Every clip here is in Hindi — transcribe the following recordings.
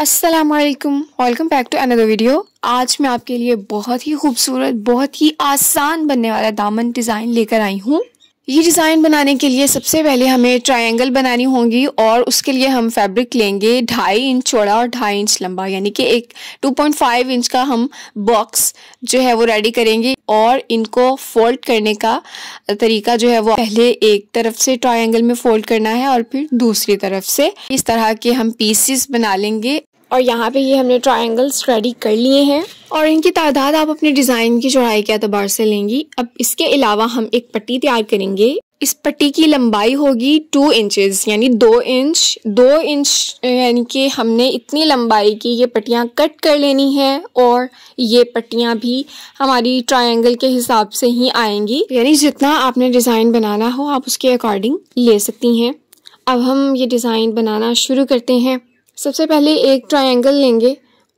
Aslam welcome back to another video आज मैं आपके लिए बहुत ही खूबसूरत बहुत ही आसान बनने वाला दामन डिज़ाइन लेकर आई हूँ ये डिज़ाइन बनाने के लिए सबसे पहले हमें ट्रायंगल बनानी होगी और उसके लिए हम फैब्रिक लेंगे ढाई इंच चौड़ा और ढाई इंच लंबा यानी कि एक 2.5 इंच का हम बॉक्स जो है वो रेडी करेंगे और इनको फोल्ड करने का तरीका जो है वो पहले एक तरफ से ट्रायंगल में फोल्ड करना है और फिर दूसरी तरफ से इस तरह के हम पीसीस बना लेंगे और यहाँ पे ये हमने ट्राइंगल्स रेडी कर लिए हैं और इनकी तादाद आप अपने डिज़ाइन की चौड़ाई के अतबार से लेंगी अब इसके अलावा हम एक पट्टी तैयार करेंगे इस पट्टी की लंबाई होगी टू इंचेस यानी दो इंच दो इंच यानी कि हमने इतनी लंबाई की ये पट्टियाँ कट कर लेनी है और ये पट्टियाँ भी हमारी ट्रायंगल के हिसाब से ही आएंगी यानी जितना आपने डिज़ाइन बनाना हो आप उसके अकॉर्डिंग ले सकती हैं अब हम ये डिज़ाइन बनाना शुरू करते हैं सबसे पहले एक ट्रायंगल लेंगे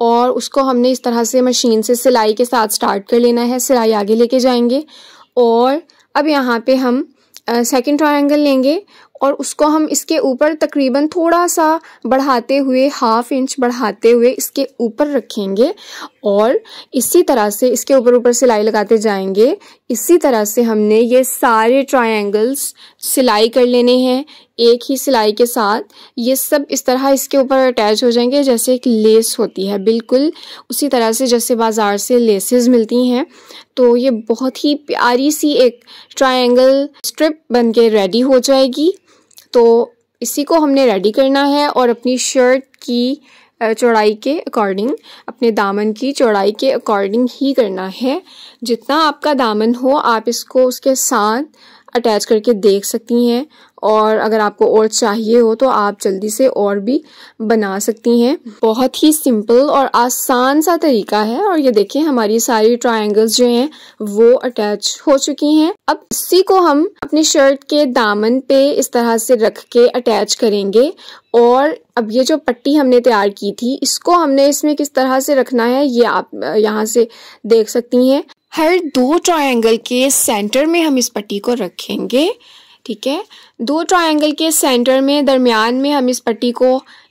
और उसको हमने इस तरह से मशीन से सिलाई के साथ स्टार्ट कर लेना है सिलाई आगे लेके जाएंगे और अब यहाँ पे हम सेकंड ट्रायंगल लेंगे और उसको हम इसके ऊपर तकरीबन थोड़ा सा बढ़ाते हुए हाफ इंच बढ़ाते हुए इसके ऊपर रखेंगे और इसी तरह से इसके ऊपर ऊपर सिलाई लगाते जाएंगे इसी तरह से हमने ये सारे ट्रायंगल्स सिलाई कर लेने हैं एक ही सिलाई के साथ ये सब इस तरह इसके ऊपर अटैच हो जाएंगे जैसे एक लेस होती है बिल्कुल उसी तरह से जैसे बाज़ार से लेसेस मिलती हैं तो ये बहुत ही प्यारी सी एक ट्रायंगल स्ट्रिप बन के रेडी हो जाएगी तो इसी को हमने रेडी करना है और अपनी शर्ट की चौड़ाई के अकॉर्डिंग अपने दामन की चौड़ाई के अकॉर्डिंग ही करना है जितना आपका दामन हो आप इसको उसके साथ अटैच करके देख सकती हैं और अगर आपको और चाहिए हो तो आप जल्दी से और भी बना सकती हैं बहुत ही सिंपल और आसान सा तरीका है और ये देखिए हमारी सारी ट्रायंगल्स जो हैं वो अटैच हो चुकी हैं अब इसी को हम अपनी शर्ट के दामन पे इस तरह से रख के अटैच करेंगे और अब ये जो पट्टी हमने तैयार की थी इसको हमने इसमें किस तरह से रखना है ये आप यहाँ से देख सकती हैं हर दो ट्रायंगल के सेंटर में हम इस पट्टी को रखेंगे ठीक है दो ट्रायंगल के सेंटर में दरमियान में हम इस पट्टी को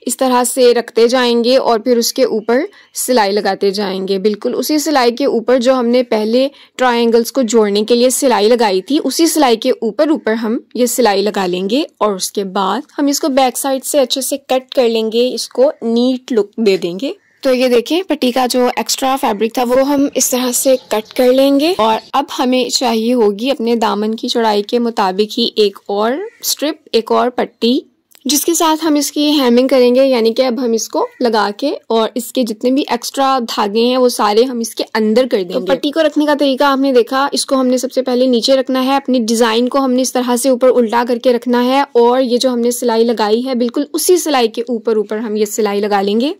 इस तरह से रखते जाएंगे और फिर उसके ऊपर सिलाई लगाते जाएंगे बिल्कुल उसी सिलाई के ऊपर जो हमने पहले ट्रायंगल्स को जोड़ने के लिए सिलाई लगाई थी उसी सिलाई के ऊपर ऊपर हम ये सिलाई लगा लेंगे और उसके बाद हम इसको बैक साइड से अच्छे से कट कर लेंगे इसको नीट लुक दे देंगे तो ये देखें पट्टी का जो एक्स्ट्रा फैब्रिक था वो हम इस तरह से कट कर लेंगे और अब हमें चाहिए होगी अपने दामन की चौड़ाई के मुताबिक ही एक और स्ट्रिप एक और पट्टी जिसके साथ हम इसकी हेमिंग करेंगे यानी कि अब हम इसको लगा के और इसके जितने भी एक्स्ट्रा धागे हैं वो सारे हम इसके अंदर कर तो देंगे तो पट्टी को रखने का तरीका हमने देखा इसको हमने सबसे पहले नीचे रखना है अपनी डिजाइन को हमने इस तरह से ऊपर उल्टा करके रखना है और ये जो हमने सिलाई लगाई है बिल्कुल उसी सिलाई के ऊपर ऊपर हम ये सिलाई लगा लेंगे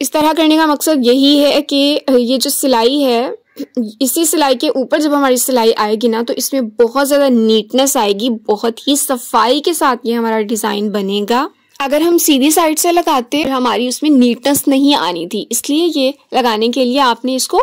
इस तरह करने का मकसद यही है कि ये जो सिलाई है इसी सिलाई के ऊपर जब हमारी सिलाई आएगी ना तो इसमें बहुत ज़्यादा नीटनेस आएगी बहुत ही सफाई के साथ ये हमारा डिज़ाइन बनेगा अगर हम सीधी साइड से लगाते तो हमारी उसमें नीटनेस नहीं आनी थी इसलिए ये लगाने के लिए आपने इसको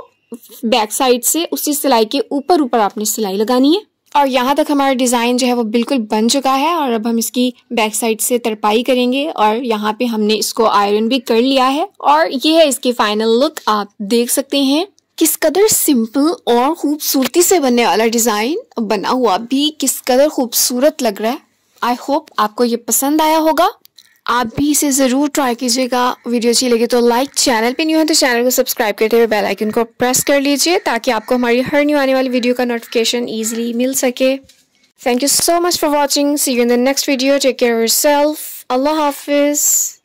बैक साइड से उसी सिलाई के ऊपर ऊपर आपने सिलाई लगानी है और यहाँ तक हमारा डिज़ाइन जो है वो बिल्कुल बन चुका है और अब हम इसकी बैक साइड से तरपाई करेंगे और यहाँ पे हमने इसको आयरन भी कर लिया है और ये है इसकी फाइनल लुक आप देख सकते हैं किस कदर सिंपल और खूबसूरती से बनने वाला डिज़ाइन बना हुआ भी किस कदर खूबसूरत लग रहा है आई होप आपको ये पसंद आया होगा आप भी इसे ज़रूर ट्राई कीजिएगा वीडियो अच्छी लगी तो लाइक चैनल पे न्यू है तो चैनल को सब्सक्राइब करते हुए बेल आइकन को प्रेस कर लीजिए ताकि आपको हमारी हर न्यू आने वाली वीडियो का नोटिफिकेशन ईजिली मिल सके thank you so much for watching see you in the next video take care yourself अल्लाह हाफिज़